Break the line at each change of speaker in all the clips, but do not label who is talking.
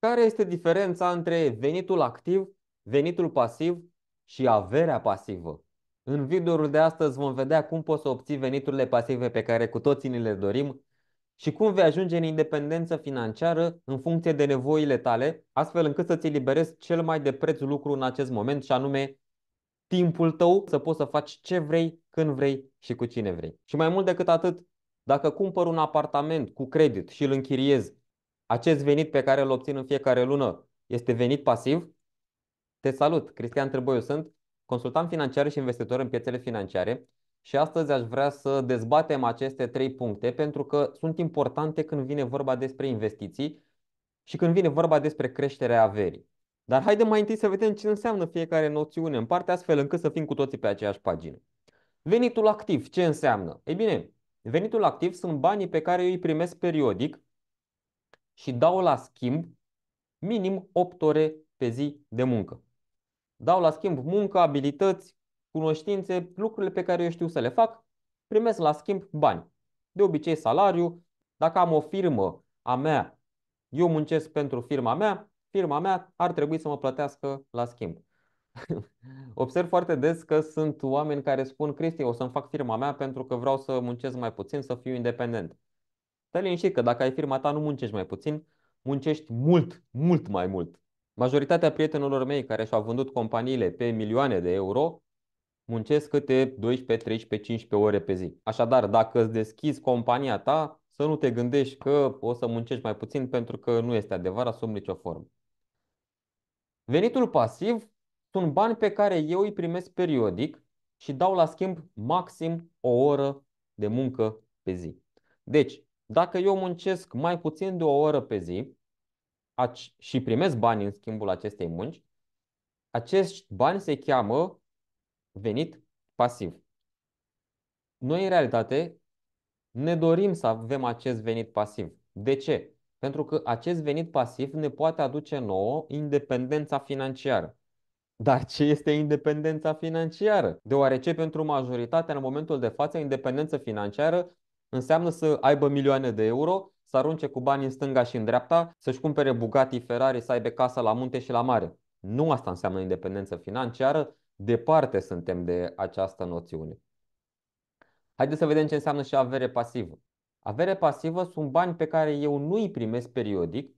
Care este diferența între venitul activ, venitul pasiv și averea pasivă? În videoul de astăzi vom vedea cum poți să obții veniturile pasive pe care cu toții ni le dorim și cum vei ajunge în independență financiară în funcție de nevoile tale, astfel încât să-ți eliberezi cel mai de preț lucru în acest moment și anume timpul tău să poți să faci ce vrei, când vrei și cu cine vrei. Și mai mult decât atât, dacă cumpăr un apartament cu credit și îl închiriez acest venit pe care îl obțin în fiecare lună este venit pasiv? Te salut! Cristian Trăboiu, sunt, consultant financiar și investitor în piețele financiare și astăzi aș vrea să dezbatem aceste trei puncte pentru că sunt importante când vine vorba despre investiții și când vine vorba despre creșterea averii. Dar haide mai întâi să vedem ce înseamnă fiecare noțiune în parte, astfel încât să fim cu toții pe aceeași pagină. Venitul activ, ce înseamnă? Ei bine, venitul activ sunt banii pe care eu îi primesc periodic și dau la schimb minim 8 ore pe zi de muncă. Dau la schimb muncă, abilități, cunoștințe, lucrurile pe care eu știu să le fac, primesc la schimb bani. De obicei salariu, dacă am o firmă a mea, eu muncesc pentru firma mea, firma mea ar trebui să mă plătească la schimb. Observ foarte des că sunt oameni care spun Cristi, o să-mi fac firma mea pentru că vreau să muncesc mai puțin, să fiu independent. Stai liniștit că dacă ai firma ta nu muncești mai puțin, muncești mult, mult mai mult. Majoritatea prietenilor mei care și-au vândut companiile pe milioane de euro muncesc câte 12, 13, 15 ore pe zi. Așadar, dacă îți deschizi compania ta, să nu te gândești că o să muncești mai puțin pentru că nu este adevărat sub nicio formă. Venitul pasiv sunt bani pe care eu îi primesc periodic și dau la schimb maxim o oră de muncă pe zi. Deci, dacă eu muncesc mai puțin de o oră pe zi și primesc bani în schimbul acestei munci, acești bani se cheamă venit pasiv. Noi, în realitate, ne dorim să avem acest venit pasiv. De ce? Pentru că acest venit pasiv ne poate aduce nouă independența financiară. Dar ce este independența financiară? Deoarece pentru majoritatea în momentul de față independență financiară înseamnă să aibă milioane de euro, să arunce cu bani în stânga și în dreapta, să-și cumpere Bugatti, Ferrari, să aibă casă la munte și la mare. Nu asta înseamnă independență financiară, departe suntem de această noțiune. Haideți să vedem ce înseamnă și avere pasivă. Avere pasivă sunt bani pe care eu nu îi primesc periodic,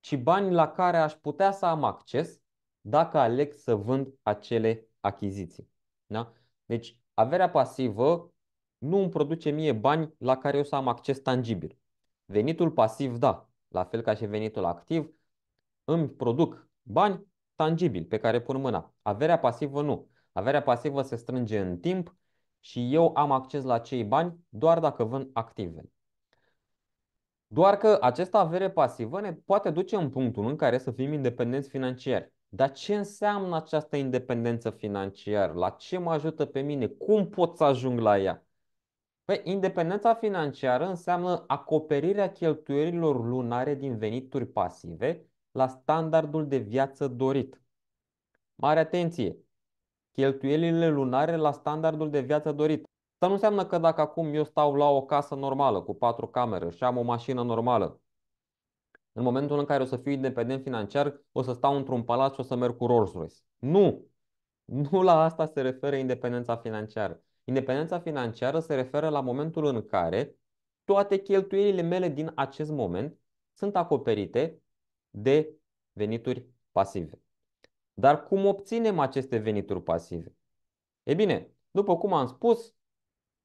ci bani la care aș putea să am acces dacă aleg să vând acele achiziții. Da? Deci, averea pasivă nu îmi produce mie bani la care eu să am acces tangibil. Venitul pasiv, da, la fel ca și venitul activ, îmi produc bani tangibili pe care pun mâna. Averea pasivă nu. Averea pasivă se strânge în timp și eu am acces la cei bani doar dacă vând active. Doar că această avere pasivă ne poate duce în punctul în care să fim independenți financiar. Dar ce înseamnă această independență financiară? La ce mă ajută pe mine? Cum pot să ajung la ea? Păi, independența financiară înseamnă acoperirea cheltuielilor lunare din venituri pasive la standardul de viață dorit. Mare atenție! Cheltuielile lunare la standardul de viață dorit. Asta nu înseamnă că dacă acum eu stau la o casă normală cu patru camere și am o mașină normală, în momentul în care o să fiu independent financiar, o să stau într-un palat și o să merg cu Rolls Royce. Nu! Nu la asta se referă independența financiară. Independența financiară se referă la momentul în care toate cheltuielile mele din acest moment sunt acoperite de venituri pasive. Dar cum obținem aceste venituri pasive? E bine, după cum am spus,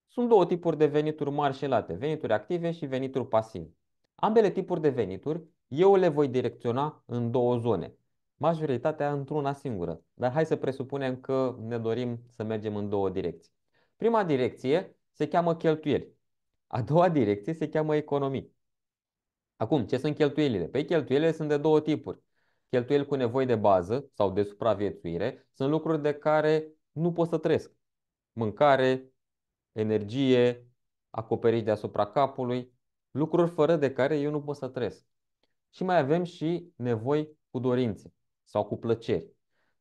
sunt două tipuri de venituri mari și late, venituri active și venituri pasive. Ambele tipuri de venituri eu le voi direcționa în două zone, majoritatea într-una singură, dar hai să presupunem că ne dorim să mergem în două direcții. Prima direcție se cheamă cheltuieli. A doua direcție se cheamă economii. Acum, ce sunt cheltuielile? Păi cheltuielile sunt de două tipuri. Cheltuieli cu nevoi de bază sau de supraviețuire sunt lucruri de care nu pot să trăiesc. Mâncare, energie, acoperiș deasupra capului, lucruri fără de care eu nu pot să trăiesc. Și mai avem și nevoi cu dorințe sau cu plăceri.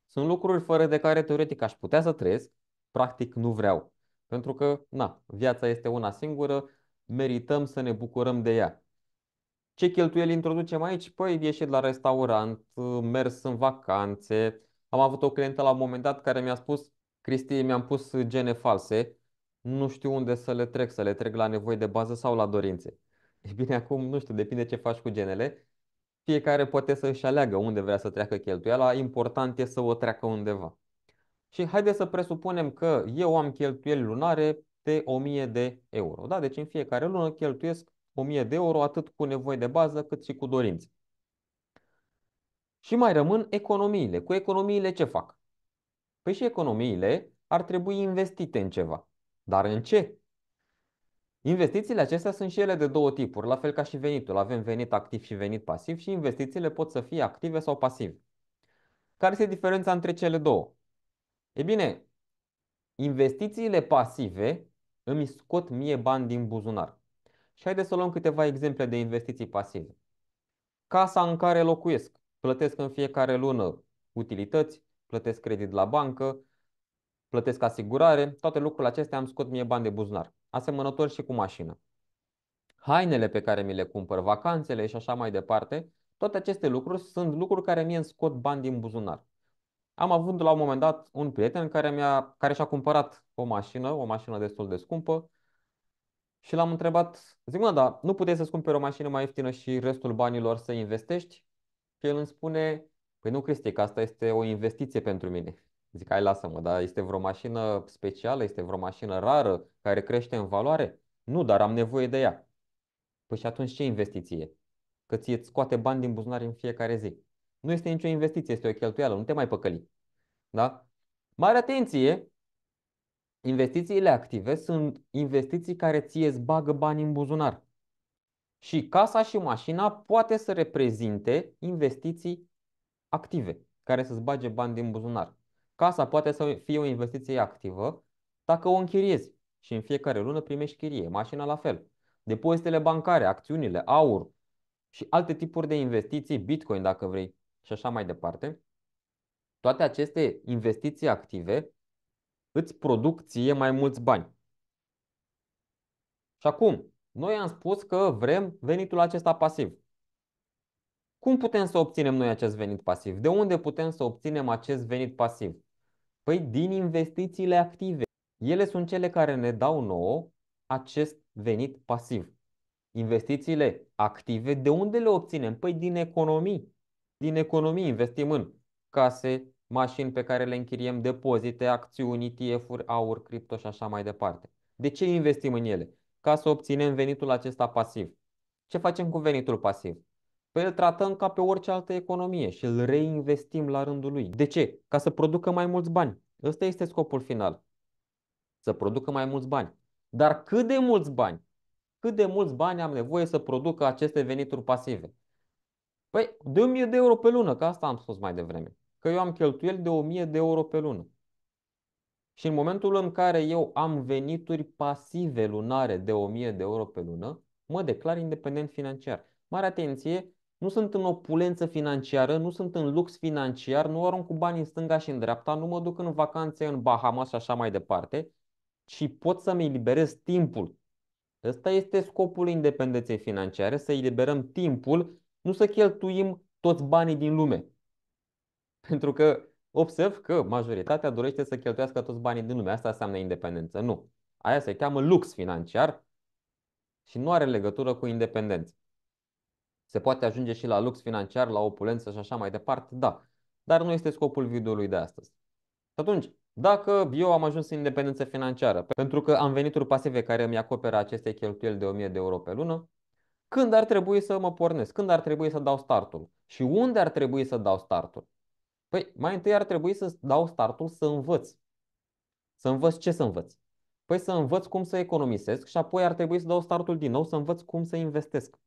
Sunt lucruri fără de care teoretic aș putea să trăiesc, practic nu vreau. Pentru că, na, viața este una singură, merităm să ne bucurăm de ea. Ce cheltuieli introducem aici? Păi ieșit la restaurant, mers în vacanțe. Am avut o clientă la un moment dat care mi-a spus, Cristi, mi-am pus gene false, nu știu unde să le trec, să le trec la nevoi de bază sau la dorințe. E bine, acum nu știu, depinde ce faci cu genele. Fiecare poate să își aleagă unde vrea să treacă cheltuiala, important e să o treacă undeva. Și haideți să presupunem că eu am cheltuieli lunare de 1000 de euro. Da? Deci în fiecare lună cheltuiesc 1000 de euro atât cu nevoi de bază cât și cu dorințe. Și mai rămân economiile. Cu economiile ce fac? Păi și economiile ar trebui investite în ceva. Dar în ce? Investițiile acestea sunt și ele de două tipuri, la fel ca și venitul. Avem venit activ și venit pasiv și investițiile pot să fie active sau pasive. Care este diferența între cele două? E bine, investițiile pasive îmi scot mie bani din buzunar. Și haideți să luăm câteva exemple de investiții pasive. Casa în care locuiesc. Plătesc în fiecare lună utilități, plătesc credit la bancă, plătesc asigurare. Toate lucrurile acestea îmi scot mie bani de buzunar. Asemănător și cu mașină. Hainele pe care mi le cumpăr, vacanțele și așa mai departe, toate aceste lucruri sunt lucruri care mie îmi scot bani din buzunar. Am avut la un moment dat un prieten care, mi-a, care și-a cumpărat o mașină, o mașină destul de scumpă, și l-am întrebat, zic, mă, dar nu puteai să-ți cumperi o mașină mai ieftină și restul banilor să investești? Și el îmi spune, păi nu, Cristi, că asta este o investiție pentru mine. Zic, hai, lasă-mă, dar este vreo mașină specială, este vreo mașină rară care crește în valoare? Nu, dar am nevoie de ea. Păi și atunci ce investiție? Că ți-e scoate bani din buzunar în fiecare zi. Nu este nicio investiție, este o cheltuială, nu te mai păcăli. Da? Mare atenție! Investițiile active sunt investiții care ție îți bagă bani în buzunar. Și casa și mașina poate să reprezinte investiții active, care să-ți bage bani din buzunar. Casa poate să fie o investiție activă dacă o închiriezi și în fiecare lună primești chirie, mașina la fel. Depozitele bancare, acțiunile, aur și alte tipuri de investiții, bitcoin dacă vrei, și așa mai departe, toate aceste investiții active îți produc ție mai mulți bani. Și acum, noi am spus că vrem venitul acesta pasiv. Cum putem să obținem noi acest venit pasiv? De unde putem să obținem acest venit pasiv? Păi din investițiile active. Ele sunt cele care ne dau nouă acest venit pasiv. Investițiile active, de unde le obținem? Păi din economii din economii, investim în case, mașini pe care le închiriem, depozite, acțiuni, ETF-uri, aur, cripto și așa mai departe. De ce investim în ele? Ca să obținem venitul acesta pasiv. Ce facem cu venitul pasiv? Păi îl tratăm ca pe orice altă economie și îl reinvestim la rândul lui. De ce? Ca să producă mai mulți bani. Ăsta este scopul final. Să producă mai mulți bani. Dar cât de mulți bani? Cât de mulți bani am nevoie să producă aceste venituri pasive? Păi, de 1000 de euro pe lună, că asta am spus mai devreme. Că eu am cheltuieli de 1000 de euro pe lună. Și în momentul în care eu am venituri pasive lunare de 1000 de euro pe lună, mă declar independent financiar. Mare atenție, nu sunt în opulență financiară, nu sunt în lux financiar, nu arunc cu bani în stânga și în dreapta, nu mă duc în vacanțe în Bahamas și așa mai departe, ci pot să-mi eliberez timpul. Ăsta este scopul independenței financiare, să eliberăm timpul nu să cheltuim toți banii din lume. Pentru că observ că majoritatea dorește să cheltuiască toți banii din lume. Asta înseamnă independență. Nu. Aia se cheamă lux financiar și nu are legătură cu independență. Se poate ajunge și la lux financiar, la opulență și așa mai departe, da. Dar nu este scopul videoului de astăzi. Și atunci, dacă eu am ajuns în independență financiară, pentru că am venituri pasive care îmi acoperă aceste cheltuieli de 1000 de euro pe lună, când ar trebui să mă pornesc? Când ar trebui să dau startul? Și unde ar trebui să dau startul? Păi, mai întâi ar trebui să dau startul să învăț. Să învăț ce să învăț? Păi să învăț cum să economisesc și apoi ar trebui să dau startul din nou să învăț cum să investesc.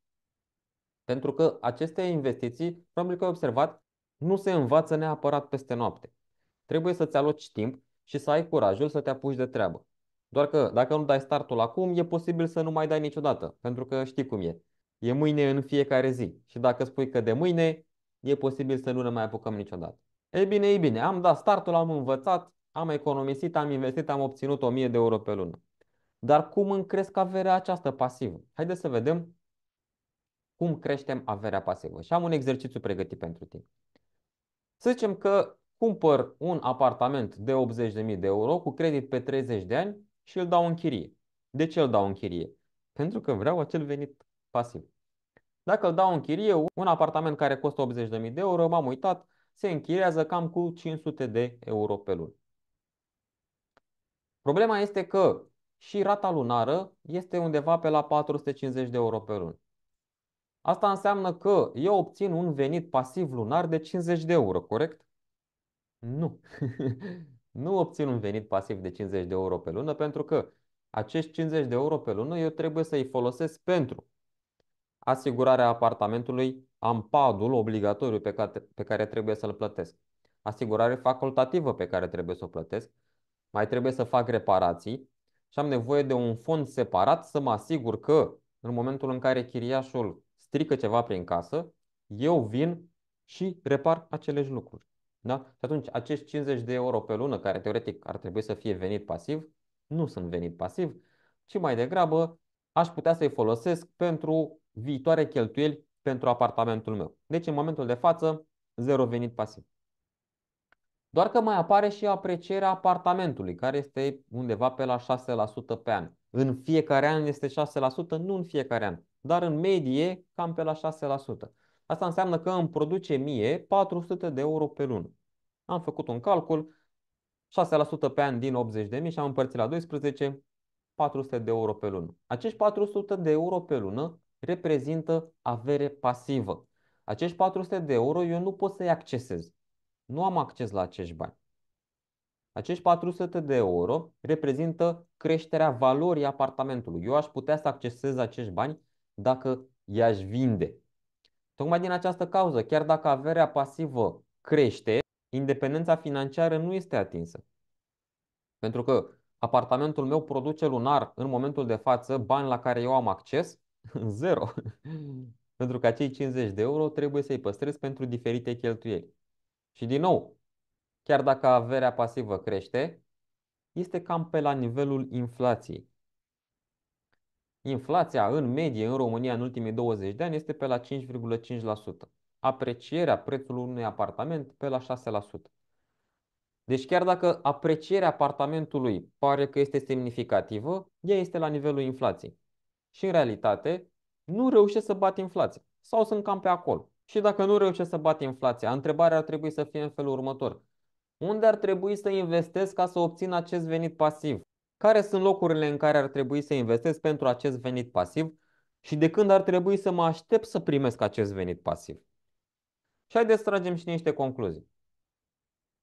Pentru că aceste investiții, probabil că ai observat, nu se învață neapărat peste noapte. Trebuie să-ți aloci timp și să ai curajul să te apuci de treabă. Doar că dacă nu dai startul acum, e posibil să nu mai dai niciodată, pentru că știi cum e. E mâine în fiecare zi. Și dacă spui că de mâine, e posibil să nu ne mai apucăm niciodată. E bine, e bine, am dat startul, am învățat, am economisit, am investit, am obținut 1000 de euro pe lună. Dar cum îmi cresc averea această pasivă? Haideți să vedem cum creștem averea pasivă. Și am un exercițiu pregătit pentru tine. Să zicem că cumpăr un apartament de 80.000 de euro cu credit pe 30 de ani și îl dau în chirie. De ce îl dau în chirie? Pentru că vreau acel venit pasiv. Dacă îl dau în chirie, un apartament care costă 80.000 de euro, m-am uitat, se închiriază cam cu 500 de euro pe lună. Problema este că și rata lunară este undeva pe la 450 de euro pe lună. Asta înseamnă că eu obțin un venit pasiv lunar de 50 de euro, corect? Nu. nu obțin un venit pasiv de 50 de euro pe lună pentru că acești 50 de euro pe lună eu trebuie să-i folosesc pentru asigurarea apartamentului, am padul obligatoriu pe care, pe care trebuie să-l plătesc, asigurare facultativă pe care trebuie să o plătesc, mai trebuie să fac reparații și am nevoie de un fond separat să mă asigur că în momentul în care chiriașul strică ceva prin casă, eu vin și repar aceleși lucruri. Da? Și atunci acești 50 de euro pe lună, care teoretic ar trebui să fie venit pasiv, nu sunt venit pasiv, ci mai degrabă aș putea să-i folosesc pentru viitoare cheltuieli pentru apartamentul meu. Deci, în momentul de față, zero venit pasiv. Doar că mai apare și aprecierea apartamentului, care este undeva pe la 6% pe an. În fiecare an este 6%, nu în fiecare an, dar în medie cam pe la 6%. Asta înseamnă că îmi produce mie 400 de euro pe lună. Am făcut un calcul, 6% pe an din 80.000 și am împărțit la 12, 400 de euro pe lună. Acești 400 de euro pe lună reprezintă avere pasivă. Acești 400 de euro eu nu pot să-i accesez. Nu am acces la acești bani. Acești 400 de euro reprezintă creșterea valorii apartamentului. Eu aș putea să accesez acești bani dacă i-aș vinde. Tocmai din această cauză, chiar dacă averea pasivă crește, independența financiară nu este atinsă. Pentru că apartamentul meu produce lunar în momentul de față bani la care eu am acces, Zero. pentru că acei 50 de euro trebuie să-i păstrezi pentru diferite cheltuieli. Și din nou, chiar dacă averea pasivă crește, este cam pe la nivelul inflației. Inflația în medie în România în ultimii 20 de ani este pe la 5,5%. Aprecierea prețului unui apartament pe la 6%. Deci chiar dacă aprecierea apartamentului pare că este semnificativă, ea este la nivelul inflației și în realitate nu reușesc să bat inflația sau sunt cam pe acolo. Și dacă nu reușesc să bat inflația, întrebarea ar trebui să fie în felul următor. Unde ar trebui să investesc ca să obțin acest venit pasiv? Care sunt locurile în care ar trebui să investesc pentru acest venit pasiv? Și de când ar trebui să mă aștept să primesc acest venit pasiv? Și haideți să tragem și niște concluzii.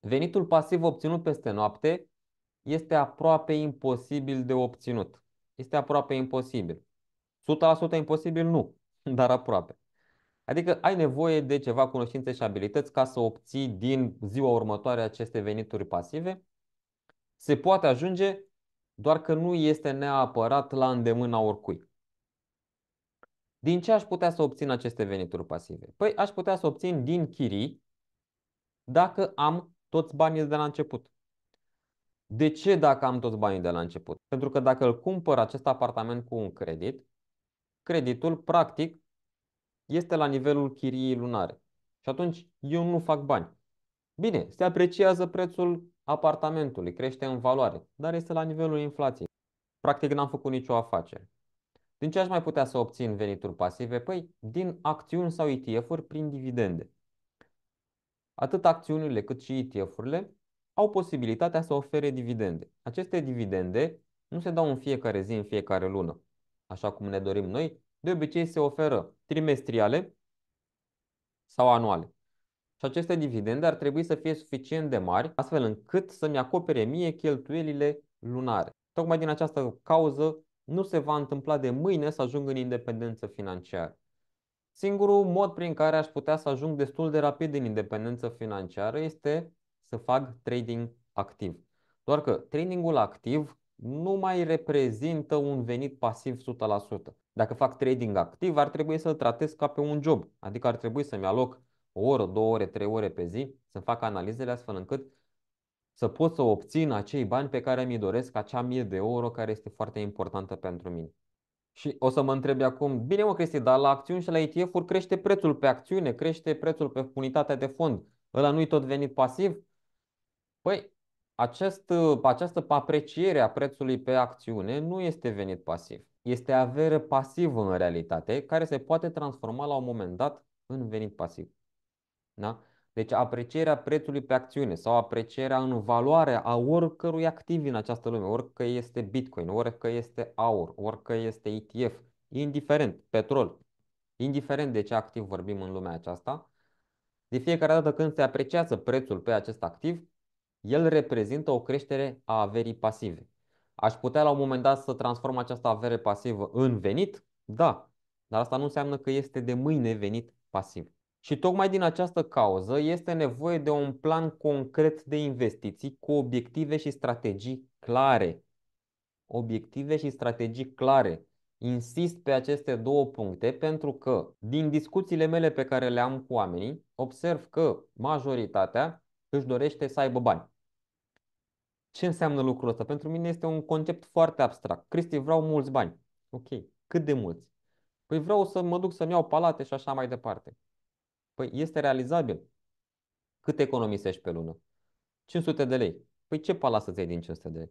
Venitul pasiv obținut peste noapte este aproape imposibil de obținut. Este aproape imposibil. 100% imposibil? Nu, dar aproape. Adică ai nevoie de ceva cunoștințe și abilități ca să obții din ziua următoare aceste venituri pasive. Se poate ajunge, doar că nu este neapărat la îndemâna oricui. Din ce aș putea să obțin aceste venituri pasive? Păi aș putea să obțin din chirii dacă am toți banii de la început. De ce dacă am toți banii de la început? Pentru că dacă îl cumpăr acest apartament cu un credit, creditul practic este la nivelul chiriei lunare. Și atunci eu nu fac bani. Bine, se apreciază prețul apartamentului, crește în valoare, dar este la nivelul inflației. Practic n-am făcut nicio afacere. Din ce aș mai putea să obțin venituri pasive? Păi din acțiuni sau ETF-uri prin dividende. Atât acțiunile cât și ETF-urile au posibilitatea să ofere dividende. Aceste dividende nu se dau în fiecare zi, în fiecare lună așa cum ne dorim noi, de obicei se oferă trimestriale sau anuale. Și aceste dividende ar trebui să fie suficient de mari, astfel încât să-mi acopere mie cheltuielile lunare. Tocmai din această cauză nu se va întâmpla de mâine să ajung în independență financiară. Singurul mod prin care aș putea să ajung destul de rapid în independență financiară este să fac trading activ. Doar că tradingul activ nu mai reprezintă un venit pasiv 100%. Dacă fac trading activ, ar trebui să-l tratez ca pe un job. Adică ar trebui să-mi aloc o oră, două ore, trei ore pe zi, să fac analizele astfel încât să pot să obțin acei bani pe care mi i doresc, acea mie de euro care este foarte importantă pentru mine. Și o să mă întrebi acum, bine mă Cristi, dar la acțiuni și la ETF-uri crește prețul pe acțiune, crește prețul pe unitatea de fond, ăla nu-i tot venit pasiv? Păi, acest, această apreciere a prețului pe acțiune nu este venit pasiv. Este avere pasivă în realitate, care se poate transforma la un moment dat în venit pasiv. Da? Deci aprecierea prețului pe acțiune sau aprecierea în valoare a oricărui activ în această lume, orică este Bitcoin, orică este aur, orică este ETF, indiferent, petrol, indiferent de ce activ vorbim în lumea aceasta, de fiecare dată când se apreciază prețul pe acest activ, el reprezintă o creștere a averii pasive. Aș putea la un moment dat să transform această avere pasivă în venit? Da, dar asta nu înseamnă că este de mâine venit pasiv. Și tocmai din această cauză este nevoie de un plan concret de investiții cu obiective și strategii clare. Obiective și strategii clare. Insist pe aceste două puncte pentru că din discuțiile mele pe care le am cu oamenii, observ că majoritatea își dorește să aibă bani. Ce înseamnă lucrul ăsta? Pentru mine este un concept foarte abstract. Cristi, vreau mulți bani. Ok, cât de mulți? Păi vreau să mă duc să-mi iau palate și așa mai departe. Păi este realizabil. Cât economisești pe lună? 500 de lei. Păi ce palat să-ți iei din 500 de lei?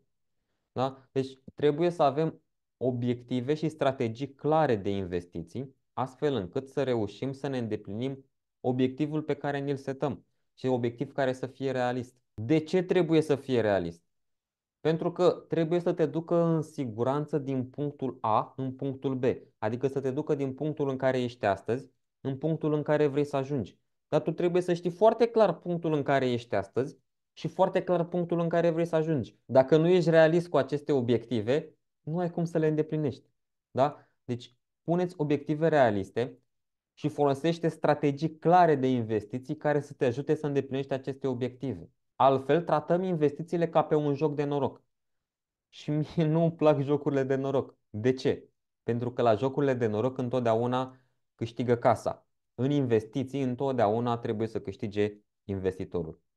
Da? Deci trebuie să avem obiective și strategii clare de investiții, astfel încât să reușim să ne îndeplinim obiectivul pe care ni-l setăm și obiectiv care să fie realist. De ce trebuie să fie realist? Pentru că trebuie să te ducă în siguranță din punctul A în punctul B. Adică să te ducă din punctul în care ești astăzi în punctul în care vrei să ajungi. Dar tu trebuie să știi foarte clar punctul în care ești astăzi și foarte clar punctul în care vrei să ajungi. Dacă nu ești realist cu aceste obiective, nu ai cum să le îndeplinești. Da? Deci puneți obiective realiste și folosește strategii clare de investiții care să te ajute să îndeplinești aceste obiective. Altfel, tratăm investițiile ca pe un joc de noroc. Și mie nu îmi plac jocurile de noroc. De ce? Pentru că la jocurile de noroc întotdeauna câștigă casa. În investiții întotdeauna trebuie să câștige investitorul.